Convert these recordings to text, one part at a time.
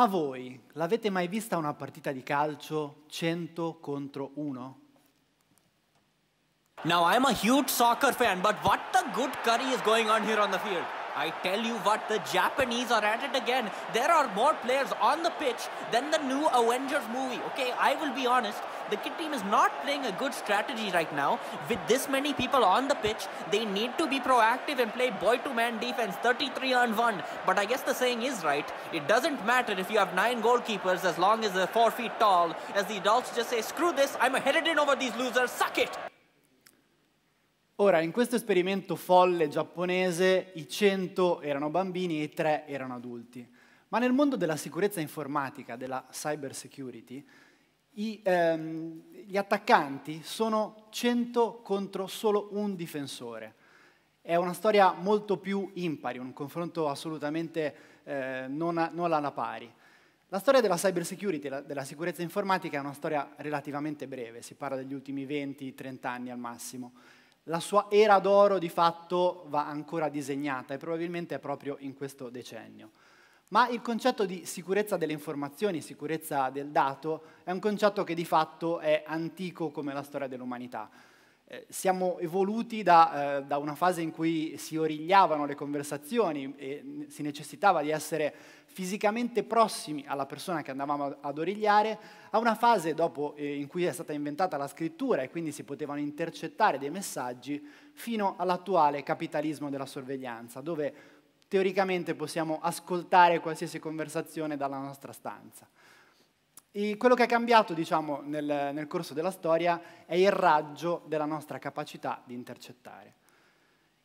Ma voi l'avete mai vista una partita di calcio 100 contro 1? Now I'm a huge soccer fan, but what the good curry is going on here on the field? I tell you what, the Japanese are at it again. There are more players on the pitch than the new Avengers movie. Okay, I will be honest. The kid team is not playing a good strategy right now. With this many people on the pitch, they need to be proactive and play boy-to-man defense, 33 on 1. But I guess the saying is right. It doesn't matter if you have 9 goalkeepers as long as they're 4 feet tall, as the adults just say, screw this, I'm headed in over these losers, suck it! Ora, in questo esperimento folle giapponese, i 100 erano bambini e i 3 erano adulti. Ma nel mondo della sicurezza informatica, della cyber security, i, ehm, gli attaccanti sono 100 contro solo un difensore. È una storia molto più impari, un confronto assolutamente eh, non, a, non, alla pari. La storia della cyber security, la, della sicurezza informatica, è una storia relativamente breve, si parla degli ultimi 20-30 anni al massimo. La sua era d'oro di fatto va ancora disegnata e probabilmente è proprio in questo decennio. Ma il concetto di sicurezza delle informazioni, sicurezza del dato, è un concetto che di fatto è antico come la storia dell'umanità. Eh, siamo evoluti da, eh, da, una fase in cui si origliavano le conversazioni e si necessitava di essere fisicamente prossimi alla persona che andavamo ad origliare, a una fase dopo eh, in cui è stata inventata la scrittura e quindi si potevano intercettare dei messaggi, fino all'attuale capitalismo della sorveglianza, dove teoricamente possiamo ascoltare qualsiasi conversazione dalla nostra stanza. E quello che è cambiato diciamo, nel, nel corso della storia è il raggio della nostra capacità di intercettare.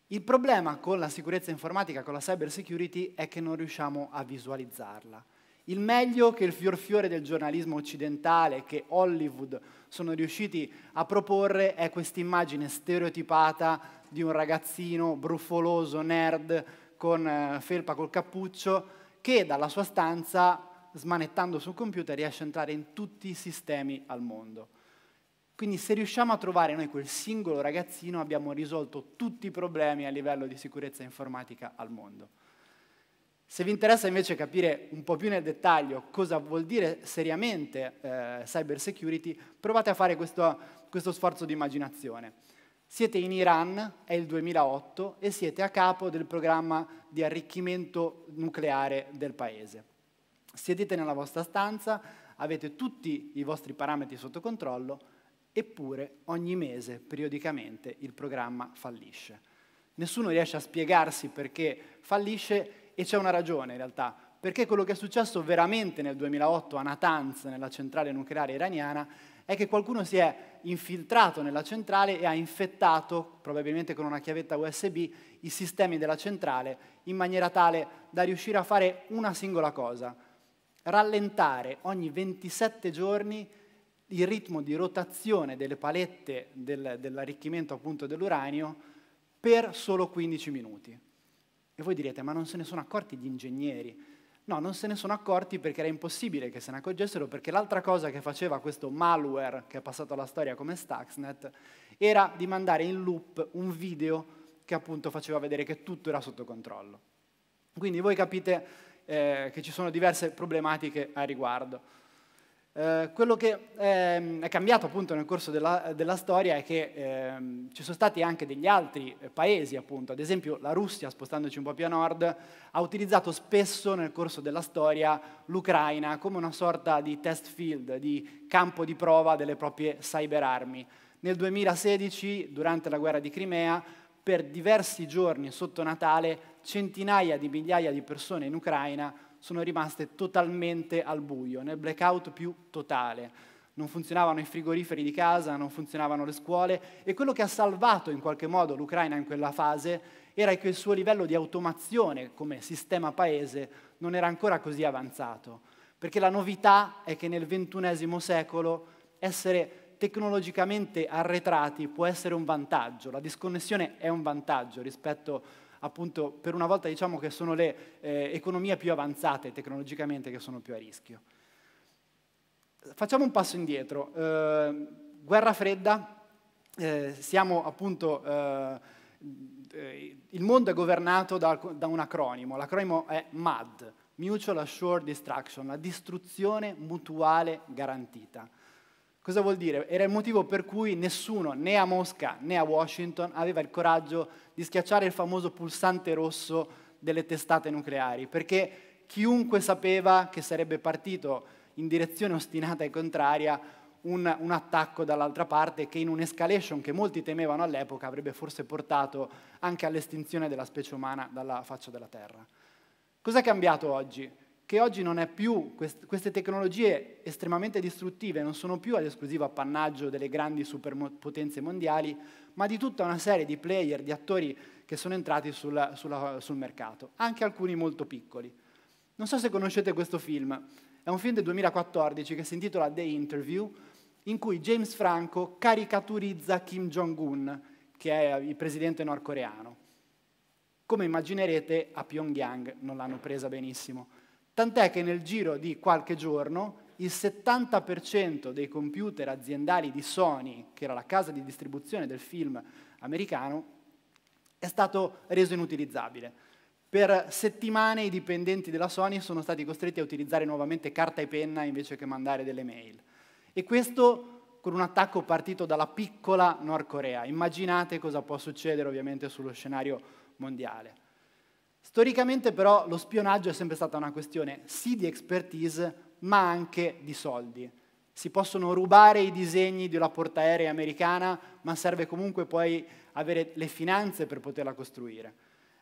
Il problema con la sicurezza informatica, con la cyber security, è che non riusciamo a visualizzarla. Il meglio che il fior fiore del giornalismo occidentale, che Hollywood sono riusciti a proporre, è questa immagine stereotipata di un ragazzino brufoloso, nerd, con eh, felpa col cappuccio che dalla sua stanza, smanettando sul computer, riesce a entrare in tutti i sistemi al mondo. Quindi se riusciamo a trovare noi quel singolo ragazzino abbiamo risolto tutti i problemi a livello di sicurezza informatica al mondo. Se vi interessa invece capire un po' più nel dettaglio cosa vuol dire seriamente eh, cyber security, provate a fare questo, questo sforzo di immaginazione. Siete in Iran, è il 2008, e siete a capo del programma di arricchimento nucleare del paese. Siedete nella vostra stanza, avete tutti i vostri parametri sotto controllo, eppure ogni mese, periodicamente, il programma fallisce. Nessuno riesce a spiegarsi perché fallisce e c'è una ragione in realtà, perché quello che è successo veramente nel 2008 a Natanz, nella centrale nucleare iraniana, è che qualcuno si è infiltrato nella centrale e ha infettato, probabilmente con una chiavetta USB, i sistemi della centrale in maniera tale da riuscire a fare una singola cosa, rallentare ogni 27 giorni il ritmo di rotazione delle palette del, dell'arricchimento appunto dell'uranio per solo 15 minuti. E voi direte, ma non se ne sono accorti gli ingegneri? No, non se ne sono accorti perché era impossibile che se ne accorgessero, perché l'altra cosa che faceva questo malware, che è passato alla storia come Stuxnet, era di mandare in loop un video che appunto faceva vedere che tutto era sotto controllo. Quindi voi capite eh, che ci sono diverse problematiche a riguardo. Eh, quello che ehm, è cambiato appunto nel corso della, della storia è che ehm, ci sono stati anche degli altri eh, paesi, appunto, ad esempio la Russia, spostandoci un po' più a nord, ha utilizzato spesso nel corso della storia l'Ucraina come una sorta di test field, di campo di prova delle proprie cyberarmi. Nel 2016, durante la guerra di Crimea, per diversi giorni sotto Natale, centinaia di migliaia di persone in Ucraina sono rimaste totalmente al buio, nel blackout più totale. Non funzionavano i frigoriferi di casa, non funzionavano le scuole e quello che ha salvato in qualche modo l'Ucraina in quella fase era che il suo livello di automazione come sistema paese non era ancora così avanzato, perché la novità è che nel XXI secolo essere tecnologicamente arretrati può essere un vantaggio, la disconnessione è un vantaggio rispetto appunto per una volta diciamo che sono le eh, economie più avanzate tecnologicamente che sono più a rischio. Facciamo un passo indietro. Eh, guerra fredda, eh, siamo appunto... Eh, eh, il mondo è governato da, da un acronimo, l'acronimo è MAD, Mutual Assured Destruction, la distruzione mutuale garantita. Cosa vuol dire? Era il motivo per cui nessuno, né a Mosca né a Washington, aveva il coraggio di schiacciare il famoso pulsante rosso delle testate nucleari, perché chiunque sapeva che sarebbe partito in direzione ostinata e contraria un, un attacco dall'altra parte che in un'escalation che molti temevano all'epoca avrebbe forse portato anche all'estinzione della specie umana dalla faccia della Terra. Cos'è cambiato oggi? che oggi non è più, queste tecnologie estremamente distruttive non sono più ad esclusivo appannaggio delle grandi superpotenze mondiali, ma di tutta una serie di player, di attori che sono entrati sul, sulla, sul mercato, anche alcuni molto piccoli. Non so se conoscete questo film, è un film del 2014 che si intitola The Interview, in cui James Franco caricaturizza Kim Jong-un, che è il presidente nordcoreano. Come immaginerete, a Pyongyang non l'hanno presa benissimo Tant'è che nel giro di qualche giorno il 70% dei computer aziendali di Sony, che era la casa di distribuzione del film americano, è stato reso inutilizzabile. Per settimane i dipendenti della Sony sono stati costretti a utilizzare nuovamente carta e penna invece che mandare delle mail. E questo con un attacco partito dalla piccola Nord Corea. Immaginate cosa può succedere ovviamente sullo scenario mondiale. Storicamente però lo spionaggio è sempre stata una questione sì di expertise, ma anche di soldi. Si possono rubare i disegni di una portaerei americana, ma serve comunque poi avere le finanze per poterla costruire.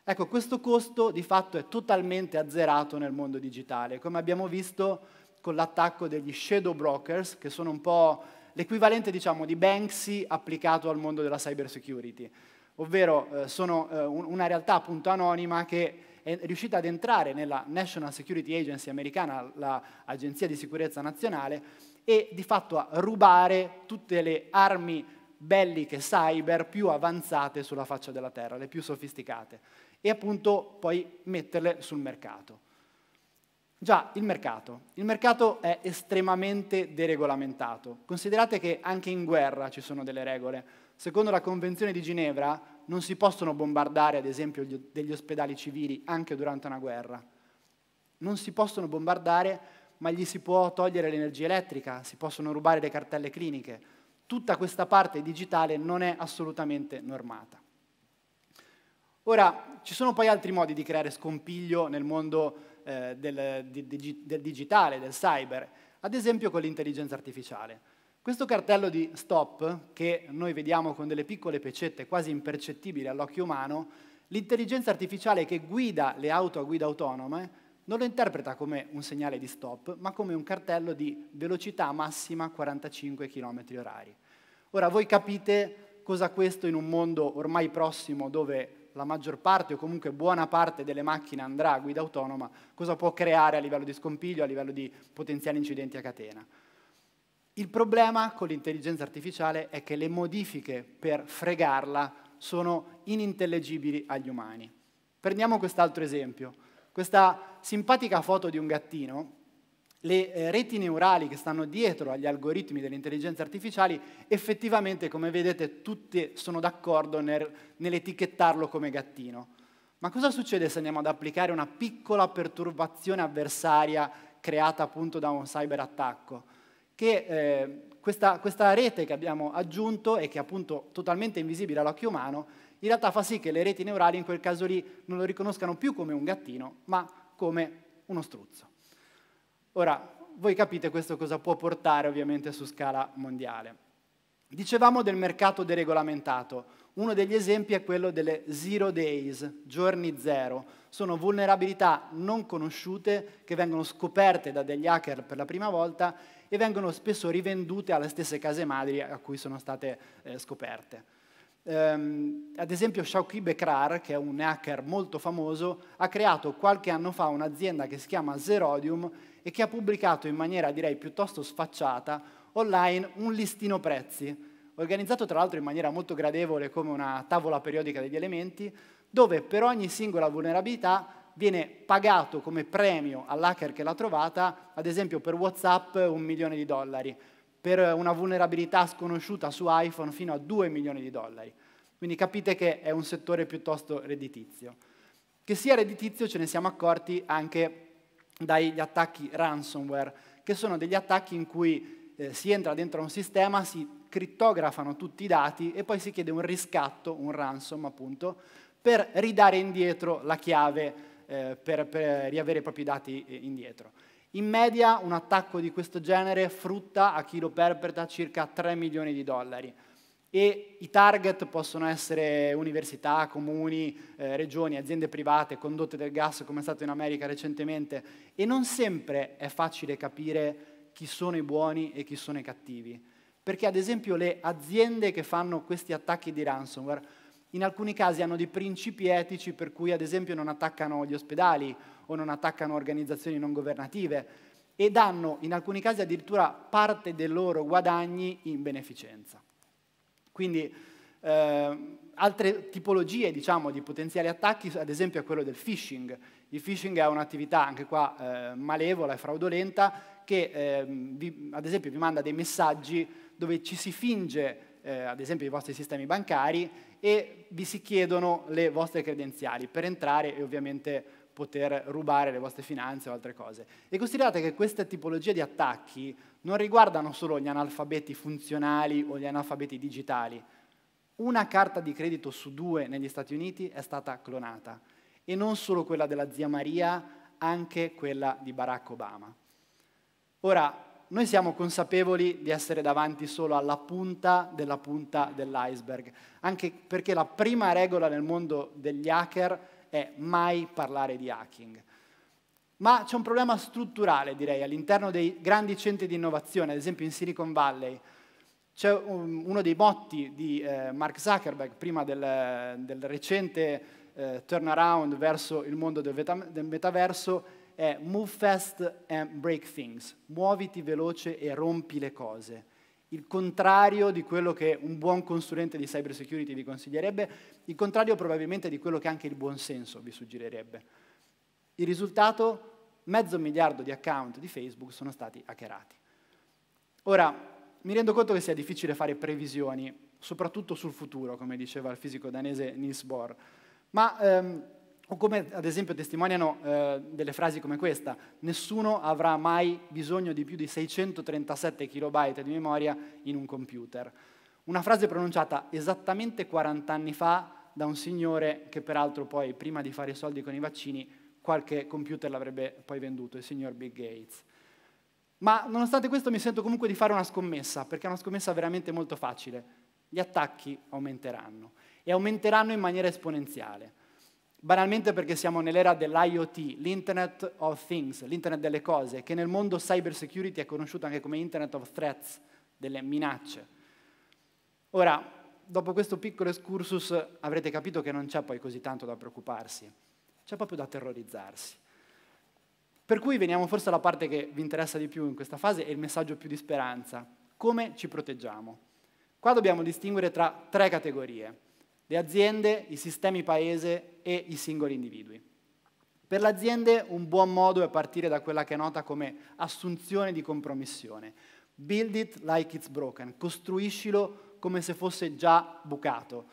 Ecco, questo costo di fatto è totalmente azzerato nel mondo digitale, come abbiamo visto con l'attacco degli shadow brokers, che sono un po' l'equivalente diciamo, di Banksy applicato al mondo della cyber security ovvero eh, sono eh, una realtà appunto anonima che è riuscita ad entrare nella National Security Agency americana, l'agenzia di sicurezza nazionale, e di fatto a rubare tutte le armi belliche cyber più avanzate sulla faccia della Terra, le più sofisticate, e appunto poi metterle sul mercato. Già, il mercato. Il mercato è estremamente deregolamentato. Considerate che anche in guerra ci sono delle regole. Secondo la Convenzione di Ginevra non si possono bombardare, ad esempio, degli ospedali civili anche durante una guerra. Non si possono bombardare, ma gli si può togliere l'energia elettrica, si possono rubare le cartelle cliniche. Tutta questa parte digitale non è assolutamente normata. Ora, ci sono poi altri modi di creare scompiglio nel mondo eh, del, di, di, del digitale, del cyber, ad esempio con l'intelligenza artificiale. Questo cartello di stop, che noi vediamo con delle piccole pecette quasi impercettibili all'occhio umano, l'intelligenza artificiale che guida le auto a guida autonome non lo interpreta come un segnale di stop, ma come un cartello di velocità massima 45 km h Ora voi capite cosa questo in un mondo ormai prossimo dove la maggior parte o comunque buona parte delle macchine andrà a guida autonoma, cosa può creare a livello di scompiglio, a livello di potenziali incidenti a catena. Il problema con l'intelligenza artificiale è che le modifiche per fregarla sono inintellegibili agli umani. Prendiamo quest'altro esempio. Questa simpatica foto di un gattino le eh, reti neurali che stanno dietro agli algoritmi dell'intelligenza artificiale effettivamente, come vedete, tutte sono d'accordo nel, nell'etichettarlo come gattino. Ma cosa succede se andiamo ad applicare una piccola perturbazione avversaria creata appunto da un cyberattacco? che eh, questa, questa, rete che abbiamo aggiunto e che è appunto totalmente invisibile all'occhio umano, in realtà fa sì che le reti neurali in quel caso lì non lo riconoscano più come un gattino, ma come uno struzzo. Ora, voi capite questo cosa può portare ovviamente su scala mondiale. Dicevamo del mercato deregolamentato. Uno degli esempi è quello delle zero days, giorni zero. Sono vulnerabilità non conosciute che vengono scoperte da degli hacker per la prima volta e vengono spesso rivendute alle stesse case madri a cui sono state eh, scoperte. Um, ad esempio Shauki Bekrar, che è un hacker molto famoso, ha creato qualche anno fa un'azienda che si chiama Zerodium e che ha pubblicato in maniera direi piuttosto sfacciata online un listino prezzi organizzato tra l'altro in maniera molto gradevole come una tavola periodica degli elementi, dove per ogni singola vulnerabilità viene pagato come premio all'hacker che l'ha trovata, ad esempio per WhatsApp un milione di dollari, per una vulnerabilità sconosciuta su iPhone fino a 2 milioni di dollari. Quindi capite che è un settore piuttosto redditizio. Che sia redditizio ce ne siamo accorti anche dagli attacchi ransomware, che sono degli attacchi in cui eh, si entra dentro un sistema, si crittografano tutti i dati e poi si chiede un riscatto, un ransom appunto, per ridare indietro la chiave eh, per, per riavere i propri dati eh, indietro. In media un attacco di questo genere frutta a chi lo perpetra circa 3 milioni di dollari e i target possono essere università, comuni, eh, regioni, aziende private, condotte del gas come è stato in America recentemente e non sempre è facile capire chi sono i buoni e chi sono i cattivi. Perché ad esempio le aziende che fanno questi attacchi di ransomware in alcuni casi hanno dei principi etici per cui ad esempio non attaccano gli ospedali o non attaccano organizzazioni non governative e danno in alcuni casi addirittura parte dei loro guadagni in beneficenza. Quindi eh, altre tipologie diciamo, di potenziali attacchi, ad esempio è quello del phishing. Il phishing è un'attività anche qua eh, malevola e fraudolenta che eh, vi, ad esempio vi manda dei messaggi dove ci si finge, eh, ad esempio, i vostri sistemi bancari e vi si chiedono le vostre credenziali per entrare e ovviamente poter rubare le vostre finanze o altre cose. E considerate che questa tipologia di attacchi non riguardano solo gli analfabeti funzionali o gli analfabeti digitali. Una carta di credito su due negli Stati Uniti è stata clonata e non solo quella della zia Maria, anche quella di Barack Obama. Ora, noi siamo consapevoli di essere davanti solo alla punta della punta dell'iceberg, anche perché la prima regola nel mondo degli hacker è mai parlare di hacking. Ma c'è un problema strutturale, direi, all'interno dei grandi centri di innovazione, ad esempio in Silicon Valley. C'è uno dei motti di eh, Mark Zuckerberg, prima del, del recente eh, turnaround verso il mondo del, del metaverso, è move fast and break things, muoviti veloce e rompi le cose. Il contrario di quello che un buon consulente di cybersecurity vi consiglierebbe, il contrario probabilmente di quello che anche il buon senso vi suggerirebbe. Il risultato? Mezzo miliardo di account di Facebook sono stati hackerati. Ora, mi rendo conto che sia difficile fare previsioni, soprattutto sul futuro, come diceva il fisico danese Niels Bohr, ma ehm, o come ad esempio testimoniano eh, delle frasi come questa, nessuno avrà mai bisogno di più di 637 kilobyte di memoria in un computer. Una frase pronunciata esattamente 40 anni fa da un signore che peraltro poi prima di fare i soldi con i vaccini qualche computer l'avrebbe poi venduto, il signor Bill Gates. Ma nonostante questo mi sento comunque di fare una scommessa, perché è una scommessa veramente molto facile. Gli attacchi aumenteranno e aumenteranno in maniera esponenziale banalmente perché siamo nell'era dell'IoT, l'Internet of Things, l'Internet delle cose, che nel mondo cyber security è conosciuto anche come Internet of Threats, delle minacce. Ora, dopo questo piccolo excursus avrete capito che non c'è poi così tanto da preoccuparsi, c'è proprio da terrorizzarsi. Per cui veniamo forse alla parte che vi interessa di più in questa fase e il messaggio più di speranza. Come ci proteggiamo? Qua dobbiamo distinguere tra tre categorie, le aziende, i sistemi paese e i singoli individui. Per le aziende un buon modo è partire da quella che è nota come assunzione di compromissione. Build it like it's broken, costruiscilo come se fosse già bucato.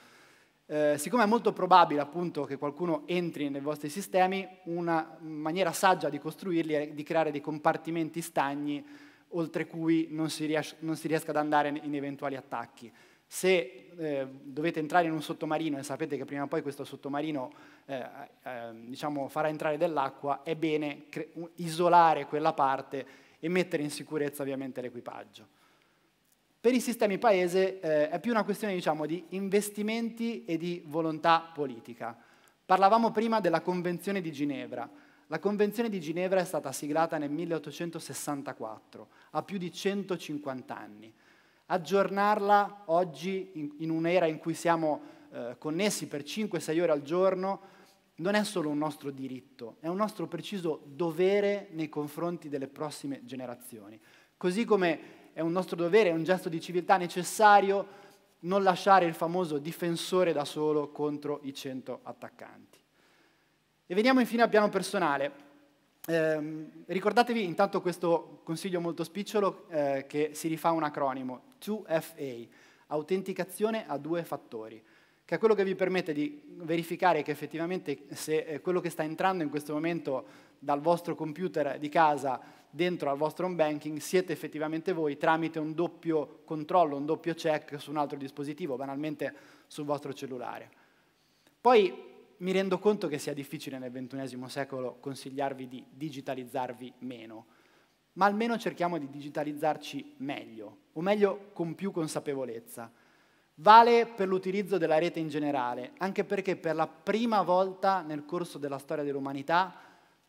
Eh, siccome è molto probabile appunto, che qualcuno entri nei vostri sistemi, una maniera saggia di costruirli è di creare dei compartimenti stagni oltre cui non si, riesca ad andare in eventuali attacchi. Se eh, dovete entrare in un sottomarino e sapete che prima o poi questo sottomarino eh, eh, eh diciamo farà entrare dell'acqua, è bene isolare quella parte e mettere in sicurezza ovviamente l'equipaggio. Per i sistemi paese eh, è più una questione diciamo, di investimenti e di volontà politica. Parlavamo prima della Convenzione di Ginevra. La Convenzione di Ginevra è stata siglata nel 1864, ha più di 150 anni. Aggiornarla oggi, in, in un'era in cui siamo eh, connessi per 5-6 ore al giorno, non è solo un nostro diritto, è un nostro preciso dovere nei confronti delle prossime generazioni. Così come è un nostro dovere, è un gesto di civiltà necessario non lasciare il famoso difensore da solo contro i 100 attaccanti. E veniamo infine al piano personale. Ehm, ricordatevi intanto questo consiglio molto spicciolo eh, che si rifà un acronimo, 2FA, autenticazione a due fattori, che è quello che vi permette di verificare che effettivamente se eh, quello che sta entrando in questo momento dal vostro computer di casa dentro al vostro home banking siete effettivamente voi tramite un doppio controllo, un doppio check su un altro dispositivo, banalmente sul vostro cellulare. Poi mi rendo conto che sia difficile nel XXI secolo consigliarvi di digitalizzarvi meno, ma almeno cerchiamo di digitalizzarci meglio, o meglio con più consapevolezza. Vale per l'utilizzo della rete in generale, anche perché per la prima volta nel corso della storia dell'umanità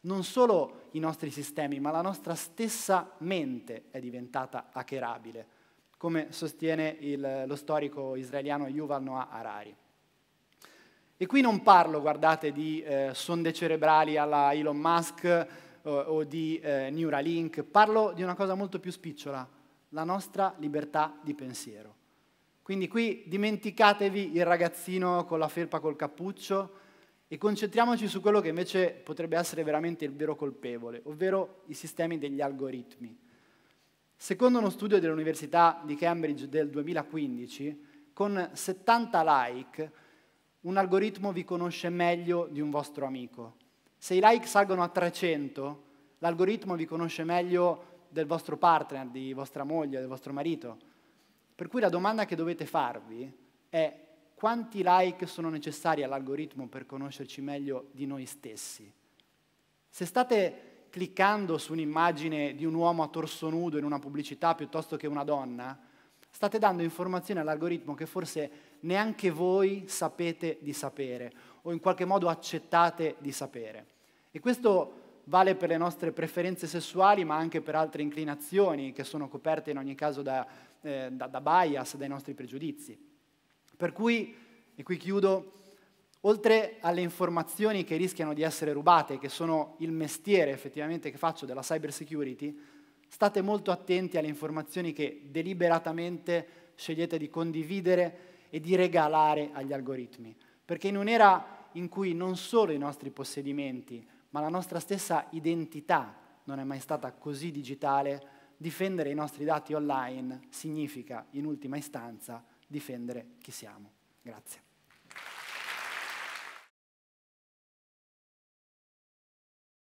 non solo i nostri sistemi, ma la nostra stessa mente è diventata hackerabile, come sostiene il, lo storico israeliano Yuval Noah Harari. E qui non parlo, guardate, di eh, sonde cerebrali alla Elon Musk o, eh, o di eh, Neuralink, parlo di una cosa molto più spicciola, la nostra libertà di pensiero. Quindi qui dimenticatevi il ragazzino con la felpa col cappuccio e concentriamoci su quello che invece potrebbe essere veramente il vero colpevole, ovvero i sistemi degli algoritmi. Secondo uno studio dell'Università di Cambridge del 2015, con 70 like, un algoritmo vi conosce meglio di un vostro amico. Se i like salgono a 300, l'algoritmo vi conosce meglio del vostro partner, di vostra moglie, del vostro marito. Per cui la domanda che dovete farvi è quanti like sono necessari all'algoritmo per conoscerci meglio di noi stessi. Se state cliccando su un'immagine di un uomo a torso nudo in una pubblicità piuttosto che una donna, State dando informazioni all'algoritmo che forse neanche voi sapete di sapere o in qualche modo accettate di sapere. E questo vale per le nostre preferenze sessuali, ma anche per altre inclinazioni che sono coperte in ogni caso da, eh, da, da bias, dai nostri pregiudizi. Per cui, e qui chiudo, oltre alle informazioni che rischiano di essere rubate, che sono il mestiere effettivamente che faccio della cyber security, State molto attenti alle informazioni che deliberatamente scegliete di condividere e di regalare agli algoritmi, perché in un'era in cui non solo i nostri possedimenti, ma la nostra stessa identità non è mai stata così digitale, difendere i nostri dati online significa, in ultima istanza, difendere chi siamo. Grazie.